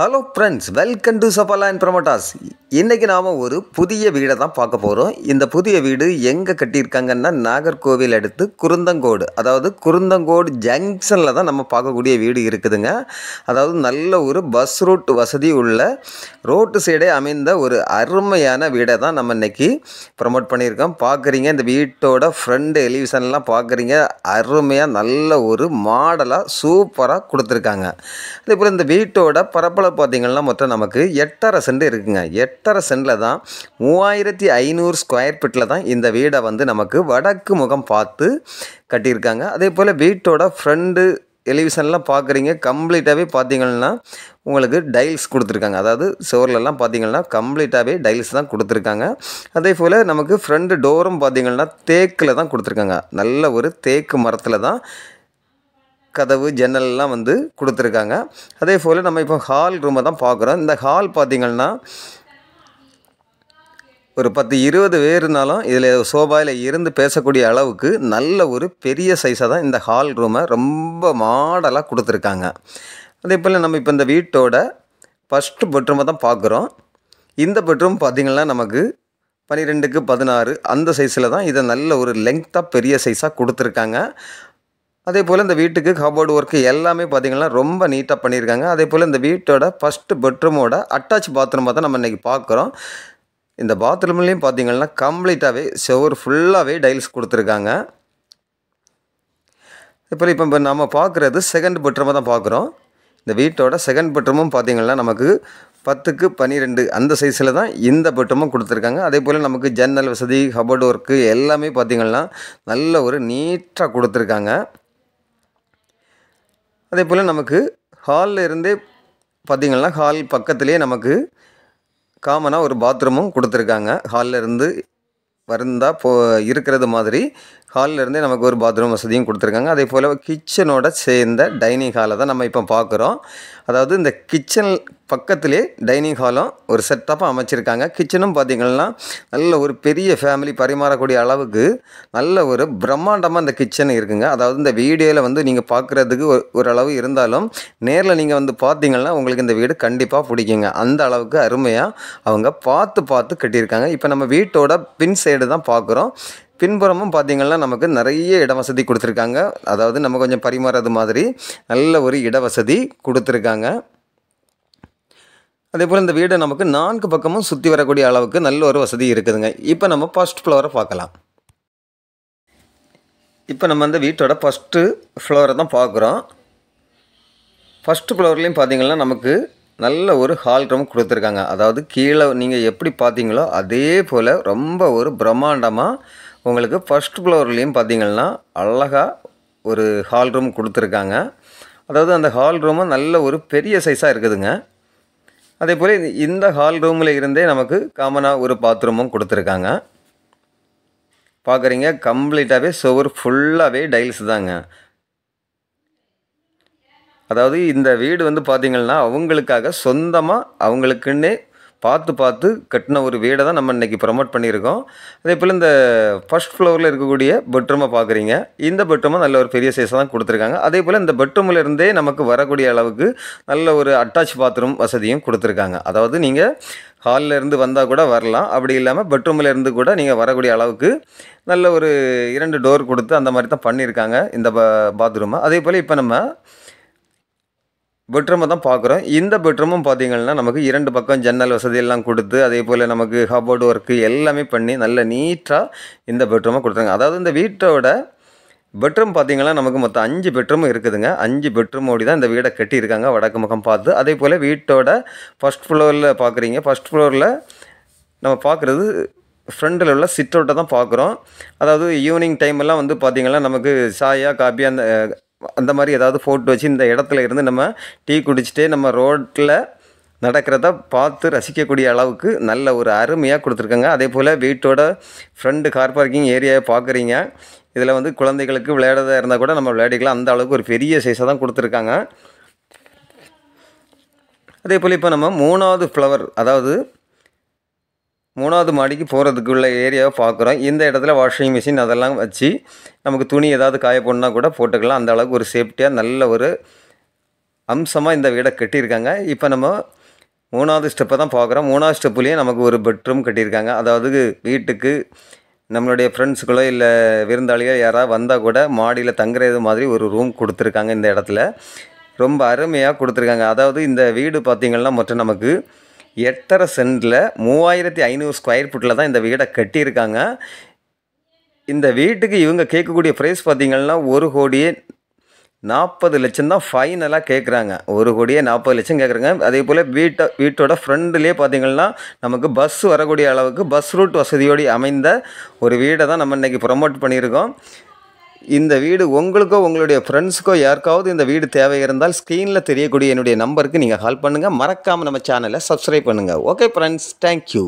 hello friends welcome to Sabala and promoters இன்றைக்கி நாம் ஒரு புதிய வீடை தான் பார்க்க போகிறோம் இந்த புதிய வீடு எங்கே கட்டியிருக்காங்கன்னா நாகர்கோவில் அடுத்து குருந்தங்கோடு அதாவது குருந்தங்கோடு ஜங்ஷனில் தான் நம்ம பார்க்கக்கூடிய வீடு இருக்குதுங்க அதாவது நல்ல ஒரு பஸ் ரூட் வசதி உள்ள ரோட்டு சைடே அமைந்த ஒரு அருமையான வீடை தான் நம்ம இன்றைக்கி ப்ரமோட் பண்ணியிருக்கோம் பார்க்குறீங்க இந்த வீட்டோட ஃப்ரண்ட் எலிவிஷன்லாம் பார்க்குறீங்க அருமையாக நல்ல ஒரு மாடலாக சூப்பராக கொடுத்துருக்காங்க அதே போல் இந்த வீட்டோட பரப்ப டோட்டலாக பார்த்திங்கன்னா மொத்தம் நமக்கு எட்டரை சென்ட் இருக்குங்க எட்டரை சென்டில் தான் மூவாயிரத்தி ஐநூறு ஸ்கொயர் ஃபீட்டில் தான் இந்த வீடை வந்து நமக்கு வடக்கு முகம் பார்த்து கட்டியிருக்காங்க அதே போல் வீட்டோட ஃப்ரெண்டு எலிவிஷன்லாம் பார்க்குறீங்க கம்ப்ளீட்டாகவே பார்த்திங்கன்னா உங்களுக்கு டைல்ஸ் கொடுத்துருக்காங்க அதாவது சுவர்லலாம் பார்த்திங்கன்னா கம்ப்ளீட்டாகவே டைல்ஸ் தான் கொடுத்துருக்காங்க அதே போல் நமக்கு ஃப்ரண்ட் டோரும் பார்த்திங்கன்னா தேக்கில் தான் கொடுத்துருக்காங்க நல்ல ஒரு தேக்கு மரத்தில் தான் கதவு ஜன்னல்லாம் வந்து கொடுத்துருக்காங்க அதே போல் நம்ம இப்போ ஹால் ரூமை தான் பார்க்குறோம் இந்த ஹால் பார்த்திங்கன்னா ஒரு பத்து இருபது பேருனாலும் இதில் சோபாவில் இருந்து பேசக்கூடிய அளவுக்கு நல்ல ஒரு பெரிய சைஸாக தான் இந்த ஹால் ரூமை ரொம்ப மாடலாக கொடுத்துருக்காங்க அதே போல் நம்ம இப்போ இந்த வீட்டோட ஃபஸ்ட்டு பெட்ரூமை தான் பார்க்குறோம் இந்த பெட்ரூம் பார்த்திங்கன்னா நமக்கு பன்னிரெண்டுக்கு பதினாறு அந்த சைஸில் தான் இதை நல்ல ஒரு லெங்க்த்தாக பெரிய சைஸாக கொடுத்துருக்காங்க அதே போல் இந்த வீட்டுக்கு கபோர்டு ஒர்க்கு எல்லாமே பார்த்திங்கன்னா ரொம்ப நீட்டாக பண்ணியிருக்காங்க அதே போல் இந்த வீட்டோட ஃபஸ்ட்டு பெட்ரூமோட அட்டாச் பாத்ரூம் பார்த்தா நம்ம இன்றைக்கி பார்க்குறோம் இந்த பாத்ரூம்லேயும் பார்த்திங்கன்னா கம்ப்ளீட்டாகவே செவர் ஃபுல்லாகவே டைல்ஸ் கொடுத்துருக்காங்க இப்போ இப்போ இப்போ நம்ம பார்க்குறது செகண்ட் பெட்ரூமாக தான் பார்க்குறோம் இந்த வீட்டோட செகண்ட் பெட்ரூமும் பார்த்திங்கன்னா நமக்கு பத்துக்கு பன்னிரெண்டு அந்த சைஸில் தான் இந்த பெட்ரூமும் கொடுத்துருக்காங்க அதே போல் நமக்கு ஜன்னல் வசதி ஹபர்ட் ஒர்க்கு எல்லாமே பார்த்திங்கன்னா நல்ல ஒரு நீட்டாக கொடுத்துருக்காங்க அதே போல் நமக்கு ஹாலில் இருந்தே பார்த்திங்கன்னா ஹால் பக்கத்துலேயே நமக்கு காமனாக ஒரு பாத்ரூமும் கொடுத்துருக்காங்க ஹாலில் இருந்து வந்தால் போ இருக்கிறது மாதிரி ஹாலிலேருந்தே நமக்கு ஒரு பாத்ரூம் வசதியும் கொடுத்துருக்காங்க அதே போல் கிச்சனோட சேர்ந்த டைனிங் ஹாலை தான் நம்ம இப்போ பார்க்குறோம் அதாவது இந்த கிச்சன் பக்கத்துலேயே டைனிங் ஹாலும் ஒரு செட்டப்பாக அமைச்சிருக்காங்க கிச்சனும் பார்த்திங்கன்னா நல்ல ஒரு பெரிய ஃபேமிலி பரிமாறக்கூடிய அளவுக்கு நல்ல ஒரு பிரம்மாண்டமாக இந்த கிச்சன் இருக்குங்க அதாவது இந்த வீடியோவில் வந்து நீங்கள் பார்க்குறதுக்கு ஒரு அளவு இருந்தாலும் நேரில் நீங்கள் வந்து பார்த்தீங்கன்னா உங்களுக்கு இந்த வீடு கண்டிப்பாக பிடிக்குங்க அந்த அளவுக்கு அருமையாக அவங்க பார்த்து பார்த்து கட்டியிருக்காங்க இப்போ நம்ம வீட்டோட பின் சைடு தான் பார்க்குறோம் பின்புறமும் பார்த்திங்கன்னா நமக்கு நிறைய இட வசதி கொடுத்துருக்காங்க அதாவது நம்ம கொஞ்சம் பரிமாறது மாதிரி நல்ல ஒரு இட வசதி கொடுத்துருக்காங்க அதே போல் இந்த வீடு நமக்கு நான்கு பக்கமும் சுற்றி வரக்கூடிய அளவுக்கு நல்ல ஒரு வசதி இருக்குதுங்க இப்போ நம்ம ஃபஸ்ட் ஃப்ளோரை பார்க்கலாம் இப்போ நம்ம அந்த வீட்டோட ஃபஸ்ட்டு ஃப்ளோரை தான் பார்க்குறோம் ஃபஸ்ட்டு ஃப்ளோர்லேயும் பார்த்திங்கன்னா நமக்கு நல்ல ஒரு ஹால் ரூம் கொடுத்துருக்காங்க அதாவது கீழே நீங்கள் எப்படி பார்த்தீங்களோ அதே போல் ரொம்ப ஒரு பிரம்மாண்டமாக உங்களுக்கு ஃபஸ்ட் ஃப்ளோர்லேயும் பார்த்தீங்கன்னா அழகாக ஒரு ஹால் ரூம் கொடுத்துருக்காங்க அதாவது அந்த ஹால் ரூமும் நல்ல ஒரு பெரிய சைஸாக இருக்குதுங்க அதே போல் இந்த ஹால் ரூமில் இருந்தே நமக்கு காமனாக ஒரு பாத்ரூமும் கொடுத்துருக்காங்க பார்க்குறீங்க கம்ப்ளீட்டாகவே சுவர் ஃபுல்லாகவே டைல்ஸ் தாங்க அதாவது இந்த வீடு வந்து பார்த்திங்கன்னா அவங்களுக்காக சொந்தமாக அவங்களுக்குன்னே பார்த்து பார்த்து கட்டின ஒரு வீடை தான் நம்ம இன்றைக்கி ப்ரமோட் பண்ணியிருக்கோம் அதே போல் இந்த ஃபஸ்ட் ஃப்ளோரில் இருக்கக்கூடிய பெட்ரூமை பார்க்குறீங்க இந்த பெட்ரூமை நல்ல ஒரு பெரிய சைஸாக தான் கொடுத்துருக்காங்க அதே போல் இந்த பெட்ரூம்லேருந்தே நமக்கு வரக்கூடிய அளவுக்கு நல்ல ஒரு அட்டாச் பாத்ரூம் வசதியும் கொடுத்துருக்காங்க அதாவது நீங்கள் ஹாலில் இருந்து வந்தால் கூட வரலாம் அப்படி இல்லாமல் பெட்ரூமில் இருந்து கூட நீங்கள் வரக்கூடிய அளவுக்கு நல்ல ஒரு இரண்டு டோர் கொடுத்து அந்த மாதிரி தான் பண்ணியிருக்காங்க இந்த பாத்ரூமை அதே போல் இப்போ நம்ம பெட்ரூமை தான் பார்க்குறோம் இந்த பெட்ரூமும் பார்த்தீங்கன்னா நமக்கு இரண்டு பக்கம் ஜன்னல் வசதி எல்லாம் கொடுத்து அதே போல் நமக்கு ஹபோர்டு ஒர்க்கு எல்லாமே பண்ணி நல்ல நீட்டாக இந்த பெட்ரூமை கொடுத்துருங்க அதாவது இந்த வீட்டோட பெட்ரூம் பார்த்திங்கன்னா நமக்கு மொத்தம் அஞ்சு பெட்ரூமும் இருக்குதுங்க அஞ்சு பெட்ரூம் ஓடி தான் இந்த வீடை கட்டியிருக்காங்க வடக்கு முகம் பார்த்து அதே போல் வீட்டோட ஃபஸ்ட் ஃப்ளோரில் பார்க்குறீங்க ஃபஸ்ட் ஃப்ளோரில் நம்ம பார்க்குறது ஃப்ரண்டில் உள்ள சிட் அவுட்டை தான் பார்க்குறோம் அதாவது ஈவினிங் டைம் எல்லாம் வந்து பார்த்திங்கன்னா நமக்கு சாயா காப்பி அந்த அந்த மாதிரி ஏதாவது ஃபோட்டோ வச்சு இந்த இடத்துல இருந்து நம்ம டீ குடிச்சிட்டே நம்ம ரோட்டில் நடக்கிறத பார்த்து ரசிக்கக்கூடிய அளவுக்கு நல்ல ஒரு அருமையாக கொடுத்துருக்காங்க அதே போல் வீட்டோட ஃப்ரண்ட் கார் பார்க்கிங் ஏரியாவை பார்க்குறீங்க இதில் வந்து குழந்தைகளுக்கு விளையாடுறதாக இருந்தால் கூட நம்ம விளையாடிக்கலாம் அந்த அளவுக்கு ஒரு பெரிய சைஸாக தான் கொடுத்துருக்காங்க அதே போல் இப்போ நம்ம மூணாவது ஃப்ளவர் அதாவது மூணாவது மாடிக்கு போகிறதுக்கு உள்ள ஏரியாவை பார்க்குறோம் இந்த இடத்துல வாஷிங் மிஷின் அதெல்லாம் வச்சு நமக்கு துணி ஏதாவது காய கூட போட்டுக்கலாம் அந்த அளவுக்கு ஒரு சேஃப்டியாக நல்ல ஒரு அம்சமாக இந்த வீடை கட்டியிருக்காங்க இப்போ நம்ம மூணாவது ஸ்டெப்பை தான் பார்க்குறோம் மூணாவது ஸ்டெப்புலேயே நமக்கு ஒரு பெட்ரூம் கட்டியிருக்காங்க அதாவது வீட்டுக்கு நம்மளுடைய ஃப்ரெண்ட்ஸுகளோ இல்லை விருந்தாளியோ யாராவது வந்தால் கூட மாடியில் தங்குறது மாதிரி ஒரு ரூம் கொடுத்துருக்காங்க இந்த இடத்துல ரொம்ப அருமையாக கொடுத்துருக்காங்க அதாவது இந்த வீடு பார்த்திங்கன்னா மொத்தம் நமக்கு எட்டரை சென்டில் மூவாயிரத்தி ஐநூறு ஸ்கொயர் ஃபீட்டில் தான் இந்த வீடை கட்டியிருக்காங்க இந்த வீட்டுக்கு இவங்க கேட்கக்கூடிய ப்ரைஸ் பார்த்திங்கன்னா ஒரு கோடியே நாற்பது லட்சம் தான் ஃபைனலாக கேட்குறாங்க ஒரு கோடியே நாற்பது லட்சம் கேட்குறாங்க அதே போல் வீட்டை வீட்டோட ஃப்ரெண்ட்லேயே பார்த்திங்கன்னா நமக்கு பஸ் வரக்கூடிய அளவுக்கு பஸ் ரூட் வசதியோடு அமைந்த ஒரு வீடை தான் நம்ம இன்றைக்கி ப்ரொமோட் பண்ணியிருக்கோம் இந்த வீடு உங்களுக்கோ உங்களுடைய ஃப்ரெண்ட்ஸுக்கோ யாருக்காவது இந்த வீடு தேவை இருந்தால் ஸ்க்ரீனில் தெரியக்கூடிய என்னுடைய நம்பருக்கு நீங்கள் கால் பண்ணுங்கள் மறக்காமல் நம்ம சேனலை சப்ஸ்கிரைப் பண்ணுங்கள் ஓகே ஃப்ரெண்ட்ஸ் தேங்க்யூ